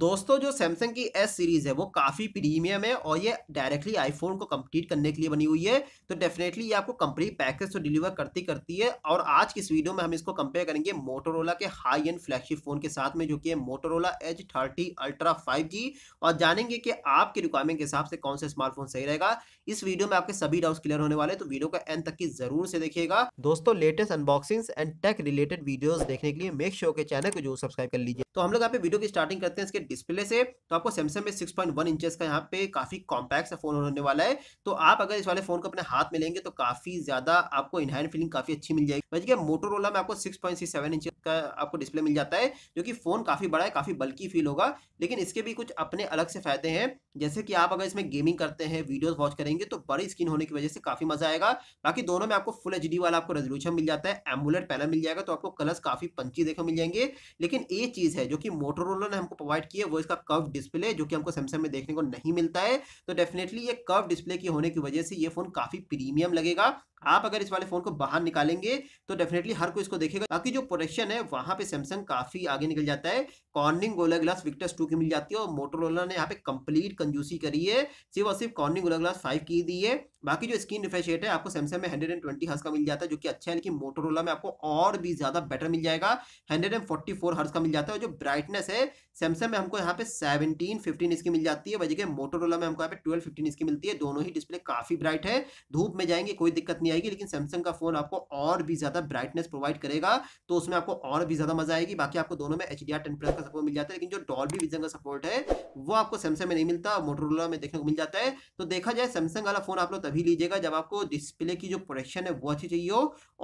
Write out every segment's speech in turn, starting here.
दोस्तों जो सैमसंग की एस सीरीज है वो काफ़ी प्रीमियम है और ये डायरेक्टली आईफोन को कंप्लीट करने के लिए बनी हुई है तो डेफिनेटली ये आपको कंपनी पैकेज तो डिलीवर करती करती है और आज की इस वीडियो में हम इसको कंपेयर करेंगे मोटोरोला के हाई एंड फ्लैगशिप फ़ोन के साथ में जो कि है Motorola Edge thirty ultra five और जानेंगे कि आपके रिक्वायरमेंट के हिसाब से कौन सा स्मार्टफोन सही रहेगा इस वीडियो में आपके सभी डाउट क्लियर होने वाले तो वीडियो का एंड तक की जरूर से देखिएगा दोस्तों latest unboxing and tech related video देखने के लिए मेक श्योर के चैनल को जो सब्सक्राइब कर लीजिए तो हम लोग यहाँ पे वीडियो की स्टार्टिंग करते हैं इसके डिस्प्ले से तो आपको सैमसंग में सिक्स पॉइंट वन इंचेस का यहाँ पे काफी कॉम्पैक्ट सा फोन होने वाला है तो आप अगर इस वाले फोन को अपने हाथ में लेंगे तो काफी ज्यादा आपको इनहैंड फीलिंग काफी अच्छी मिल जाएगी ठीक मोटोरोला में आपको six point six seven inch का आपको डिस्प्ले मिल जाता है जो कि फोन काफी बड़ा है काफी बल्कि फील होगा लेकिन इसके भी कुछ अपने अलग से फायदे हैं जैसे कि आप अगर इसमें गेमिंग करते हैं वीडियोज वॉच करेंगे तो बड़ी स्क्रीन होने की वजह से काफी मजा आएगा बाकी दोनों में आपको फुल एच वाला आपको रेजोल्यूशन मिल जाता है एम्बुलेट पैनल मिल जाएगा तो आपको कलर्स काफी पंची देखने मिल जाएंगे लेकिन एक चीज है है जो कि मोटोरोला ने हमको प्रोवाइड किया वो इसका कर्व डिस्प्ले जो कि हमको सैमसंग में देखने को नहीं मिलता है तो डेफिनेटली ये कर्व डिस्प्ले की होने की वजह से ये फ़ोन काफ़ी प्रीमियम लगेगा आप अगर इस वाले फ़ोन को बाहर निकालेंगे तो डेफिनेटली हर कोई इसको देखेगा बाकी जो प्रोडक्शन है वहां पे सैमसंग काफ़ी आगे निकल जाता है कॉर्निंग गोला ग्लास विक्टर्स टू की मिल जाती है और मोटोरोला ने यहाँ पे कंप्लीट कंजूसी करी है सिर्फ और सिर्फ कॉर्निंग गोला ग्लास फाइव की दी है बाकी जो स्क्रीन रिफ्रेश रेट है आपको सैमसंग में हंड्रेड एंड हर्ज का मिल जाता है जो कि अच्छा है लेकिन मोटोरोला में आपको और भी ज्यादा बेटर मिल जाएगा हंड्रेड एंड फोर्टी फोर का मिल जाता है जो ब्राइटनेस है सैमसंग में हमको यहाँ पे सेवनटीन फिफ्टीन इसकी मिल जाती है वजह के मोटोरोला में हमको यहाँ पे ट्वेल्व फिफ्टीन इसकी मिलती है दोनों ही डिस्प्ले काफी ब्राइट है धूप में जाएंगे कोई दिक्कत नहीं आएगी लेकिन सैमसंग का फोन आपको और भी ज्यादा ब्राइटनेस प्रोवाइड करेगा तो उसमें आपको और भी ज्यादा मजा आएगी बाकी आपको दोनों में एच डी प्लस का सपोर्ट मिल जाता है लेकिन जो डॉल्बी विजन का सपोर्ट है वो आपको सैमसंग में नहीं मिलता मोटोरोला में देखने को मिल जाता है तो देखा जाए सैमसंग वाला फोन आप लोग तभी लीजिएगा जब आपको डिस्प्ले की जो प्रोडक्शन है वो अच्छी चाहिए हो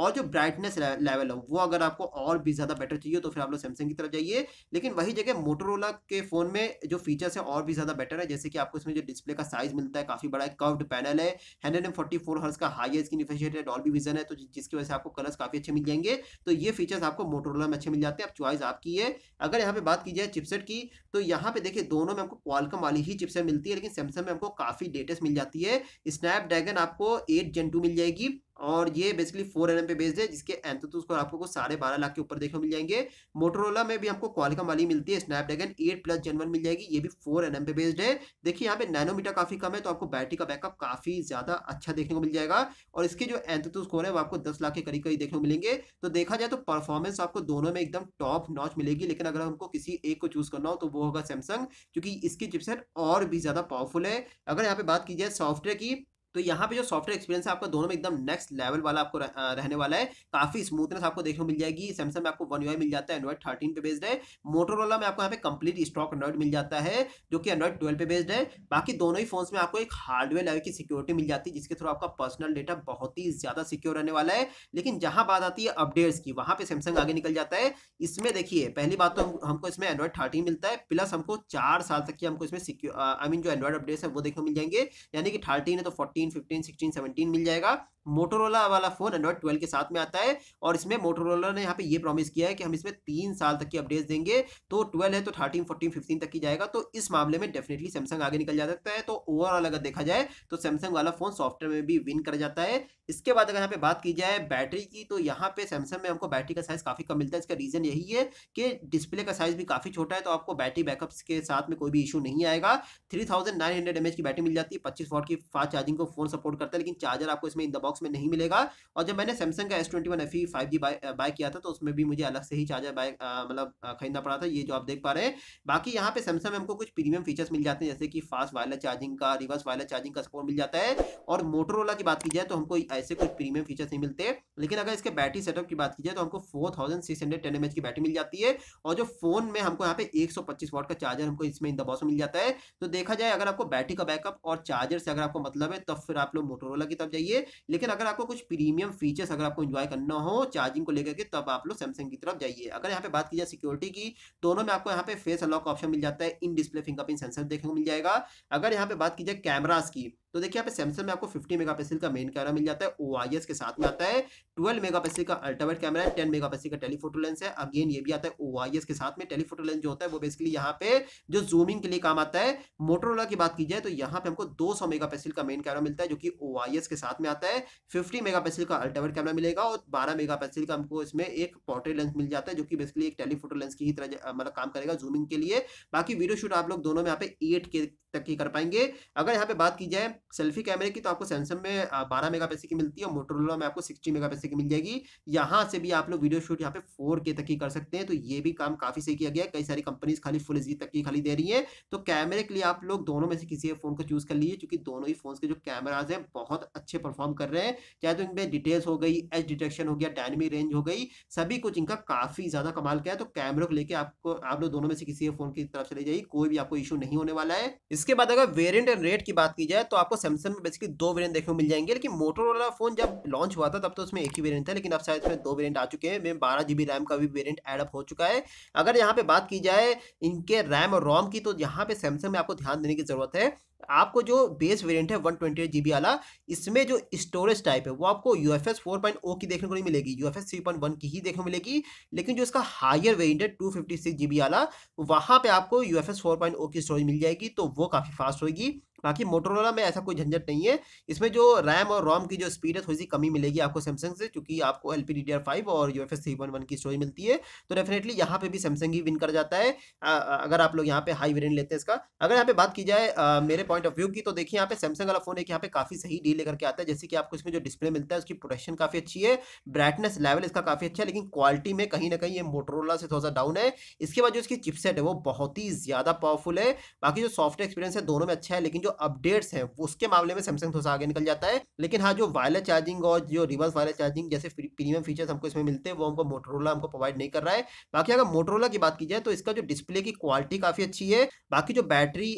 और जो ब्राइटनेस लेवल हो वो अगर आपको और भी ज़्यादा बेटर चाहिए तो फिर आप लोग सैमसंग की तरफ जाइए लेकिन वही जगह मोटोरोला के फ़ोन में जो फीचर्स है और भी ज़्यादा बेटर है जैसे कि आपको इसमें जो डिस्प्ले का साइज़ मिलता है काफ़ी बड़ा है कर्व्ड पैनल है hundred and forty four hertz का हाई स्क्रीन रिफ्रेशेट है डॉल्बी विजन है तो जिसकी वजह से आपको कलर्स काफ़ी अच्छे मिल जाएंगे तो ये फीचर्स आपको मोटोरोला में अच्छे मिल जाते हैं अब चॉइस आपकी है अगर यहाँ पे बात की जाए चिपसेट की तो यहाँ पे देखिए दोनों में हमको क्वालकम वाली ही चिपसेट मिलती है लेकिन सैमसंग में हमको काफ़ी लेटेस्ट मिल जाती है स्नैपड्रैगन ड्रैगन आपको एट जेन टू मिल जाएगी और ये बेसिकली फोर एन पे बेस्ड है जिसके एंथोतूस को आपको साढ़े बारह लाख के ऊपर देखने मिल जाएंगे मोटरोला में भी हमको क्वालिकम वाली मिलती है Snapdragon eight plus gen one मिल जाएगी ये भी फोर एन पे बेस्ड है देखिए यहाँ पे नैनोमीटर काफी कम है तो आपको बैटरी का बैकअप काफी ज्यादा अच्छा देखने को मिल जाएगा और इसके जो एंथोतूस स्कोर है वो आपको दस लाख के करीब करीब देखने को मिलेंगे तो देखा जाए तो परफॉर्मेंस आपको दोनों में एकदम टॉप नॉच मिलेगी लेकिन अगर हमको किसी एक को चूज करना हो तो वो होगा सैमसंग क्योंकि इसकी चिपसेट और भी ज्यादा पावरफुल है अगर यहाँ पे बात की जाए सॉफ्टवेयर की तो यहाँ पे जो सॉफ्टवेयर एक्सपीरियंस है आपका दोनों में एकदम नेक्स्ट लेवल वाला आपको रहने वाला है काफी स्मूथनेस आपको देखने को मिल जाएगी सैमसंग में आपको वन यू मिल जाता है एंड्रॉइड थर्टीन पे बेस्ड है मोटरोला में आपको यहाँ पे कंप्लीट स्टॉक एंड्रॉइड मिल जाता है जो कि एंड्रॉइड ट्वेल्व पे बेस्ड है बाकी दोनों ही फोन में आपको एक हार्डवेयर लेवल की सिक्योरिटी मिल जाती है जिसके थ्रू आपका पर्सनल डेटा बहुत ही ज्यादा सिक्योर रहने वाला है लेकिन जहां बात आती है अपडेट्स की वहां पर सैमसंग आगे निकल जाता है इसमें देखिए पहली बात तो हमको इसमें एंड्रॉइड थर्टीन मिलता है प्लस हमको चार साल तक की हमको इसमें आई मीन जो एंड्रॉइड अपडेट्स है वो देखने मिल जाएंगे यानी कि थर्टीन है तो फोर्टीन फिफ्टीन सिक्सटीन सेवनटीन मिल जाएगा मोटोरोला वाला फोन एंड्रॉइड ट्वेल्व के साथ में आता है और इसमें मोटोरोला ने यहाँ पे ये प्रॉमिस किया है कि हम इसमें तीन साल तक की अपडेट्स देंगे तो ट्वेल्व है तो थर्टीन फोर्टीन फिफ्टीन तक की जाएगा तो इस मामले में डेफिनेटली सैमसंग आगे निकल जा सकता है तो ओवरऑल अगर देखा जाए तो सैमसंग वाला फोन सॉफ्टवेयर में भी विन कर जाता है इसके बाद अगर यहाँ पे बात की जाए बैटरी की तो यहाँ पे सैमसंग में हमको बैटरी का साइज काफी कम मिलता है इसका रीजन यही है कि डिस्प्ले का साइज भी काफी छोटा है तो आपको बैटरी बैकअप के साथ में कोई भी इशू नहीं आएगा three thousand nine hundred M H की बैटरी मिल जाती है पच्चीस वॉट की फास्ट चार्जिंग को फोन सपोर्ट करता है लेकिन चार्जर आपको इसमें इन द बॉक्स बॉक्स में नहीं मिलेगा और जब मैंने सैमसंग का S twenty one F E five G buy किया था तो उसमें भी मुझे अलग से ही चार्जर बाय uh, मतलब uh, खरीदना पड़ा था ये जो आप देख पा रहे हैं बाकी यहाँ पे सैमसंग में हमको कुछ प्रीमियम फीचर्स मिल जाते हैं जैसे कि फास्ट वायरलेस चार्जिंग का रिवर्स वायरलेस चार्जिंग का सपोर्ट मिल जाता है और मोटरोला की बात की जाए तो हमको ऐसे कुछ प्रीमियम फीचर्स नहीं मिलते लेकिन अगर इसके बैटरी सेटअप की बात की जाए तो हमको four thousand six hundred ten mAh की बैटरी मिल जाती है और जो फोन में हमको यहाँ पे एक सौ पच्चीस वॉट का चार्जर हमको इसमें इन द बॉक्स में मिल जाता है तो देखा जाए अगर आपको बैटरी का बैकअप और चार्जर से अगर आपको मतलब है तब तो फिर आप लोग मोटोरोला की तरफ जाइए लेकिन लेकिन अगर आपको कुछ प्रीमियम फीचर्स अगर आपको इन्जॉय करना हो चार्जिंग को लेकर के तब आप लोग सैमसंग की तरफ जाइए अगर यहाँ पे बात की जाए सिक्योरिटी की दोनों में आपको यहाँ पे फेस अलॉक ऑप्शन मिल जाता है इन डिस्प्ले फिंगरप्रिंट सेंसर देखने को मिल जाएगा अगर यहाँ पे बात की जाए कैमराज की तो देखिए यहाँ पे सैमसंग में आपको 50 मेगापिक्सल का मेन कैमरा मिल जाता है ओ के साथ में आता है 12 मेगापिक्सल का अल्ट्रावेट कैमरा है 10 मेगापिक्सल का टेलीफोटो लेंस है अगेन ये भी आता है ओ के साथ में टेलीफोटो लेंस जो होता है वो बेसिकली यहाँ पे जो जूमिंग के लिए काम आता है मोटरोला की बात की जाए तो यहाँ पे हमको दो मेगापिक्सल का मेन कैमरा मिलता है जो कि ओ के साथ में आता है फिफ्टी मेगा का अल्ट्रावेट कैमरा मिलेगा और बारह मेगा का हमको इसमें एक पोर्ट्रेट लेंस मिल जाता है जो कि बेसिकली एक टेलीफोटो लेंस की ही तरह मतलब काम करेगा जूमिंग के लिए बाकी वीडियो शूट आप लोग दोनों में यहाँ पे एट के तक ही कर पाएंगे अगर यहाँ पे बात की जाए सेल्फी कैमरे की तो आपको सैमसंग में बारह मेगा की मिलती है और मोटरोला में आपको सिक्सटी मेगा की मिल जाएगी यहाँ से भी आप लोग वीडियो शूट यहाँ पे फोर तक ही कर सकते हैं तो ये भी काम काफी सही किया गया है कई सारी कंपनीज खाली फुल एच तक की खाली दे रही है तो कैमरे के लिए आप लोग दोनों में से किसी फोन को चूज कर लीजिए क्योंकि दोनों ही फोन के जो कैमराज हैं बहुत अच्छे परफॉर्म कर रहे हैं चाहे तो इनमें डिटेल्स हो गई एच डिटेक्शन हो गया डायनेमिक रेंज हो गई सभी कुछ इनका काफी ज्यादा कमाल किया है तो कैमरे को लेकर आपको आप लोग दोनों में से किसी फोन की तरफ चले जाइए कोई भी आपको इशू नहीं होने वाला है इसके बाद अगर वेरिएंट एंड रेट की बात की जाए तो आपको सैमसंग में बेसिकली दो वेरिएंट देखने को मिल जाएंगे लेकिन मोटोरोला फोन जब लॉन्च हुआ था तब तो उसमें एक ही वेरिएंट था लेकिन अब शायद इसमें दो वेरिएंट आ चुके हैं मैं बारह जी रैम का भी वेरिएंट एडअप हो चुका है अगर यहाँ पे बात की जाए इनके रैम और रोम की तो यहाँ पे सैमसंग में आपको ध्यान देने की जरूरत है आपको जो बेस वेरिएंट है वन ट्वेंटी एट बी वाला इसमें जो स्टोरेज टाइप है वो आपको U F S four point O की देखने को नहीं मिलेगी U F S three point one की ही देखने को मिलेगी लेकिन जो इसका हायर वेरिएंट है टू फिफ्टी सिक्स जीबी वाला वहाँ पे आपको U F S four point O की स्टोरेज मिल जाएगी तो वो काफ़ी फास्ट होगी बाकी मोटरोला में ऐसा कोई झंझट नहीं है इसमें जो रैम और रोम की जो स्पीड है थोड़ी सी कमी मिलेगी आपको सैमसंग से क्योंकि आपको L P D D R five और U F S three one one की स्टोरी मिलती है तो डेफिनेटली यहाँ पे भी सैमसंग ही विन कर जाता है आ, अगर आप लोग यहाँ पे हाई वेरियंट लेते हैं इसका अगर यहाँ पे बात की जाए आ, मेरे पॉइंट ऑफ व्यू की तो देखिए यहाँ पे सैमसंग वाला फोन एक यहाँ पे काफी सही डील लेकर के आता है जैसे कि आपको इसमें जो डिस्प्ले मिलता है उसकी प्रोटेक्शन काफी अच्छी है ब्राइटनेस लेवल इसका काफी अच्छा है लेकिन क्वालिटी में कहीं ना कहीं ये मोटरोला से थोड़ा सा डाउन है इसके बाद जो इसकी चिपसेट है वो बहुत ही ज्यादा पावरफुल है बाकी जो सॉफ्टवेयर एक्सपीरियंस है दोनों में अच्छा है लेकिन जो अपडेट्स है उसके मामले में सैमसंग थोड़ा आगे निकल जाता है लेकिन हाँ जो वायरलेस चार्जिंग और जो रिवर्स वायरलेस चार्जिंग जैसे प्रीमियम फीचर्स हमको इसमें मिलते हैं वो हमको मोटरोला हमको प्रोवाइड नहीं कर रहा है बाकी अगर मोटरोला की बात की जाए तो इसका जो डिस्प्ले की क्वालिटी काफ़ी अच्छी है बाकी जो बैटरी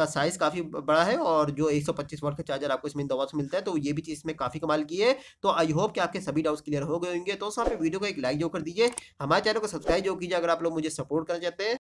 का साइज काफ़ी बड़ा है और जो एक सौ का चार्जर आपको इसमें दवा से मिलता है तो ये भी चीज़ इसमें काफ़ी कमाल की है तो आई होप कि आपके सभी डाउट्स क्लियर हो गए होंगे तो साथ वीडियो को एक लाइक जो कर दीजिए हमारे चैनल को सब्सक्राइब जो कीजिए अगर आप लोग मुझे सपोर्ट करना चाहते हैं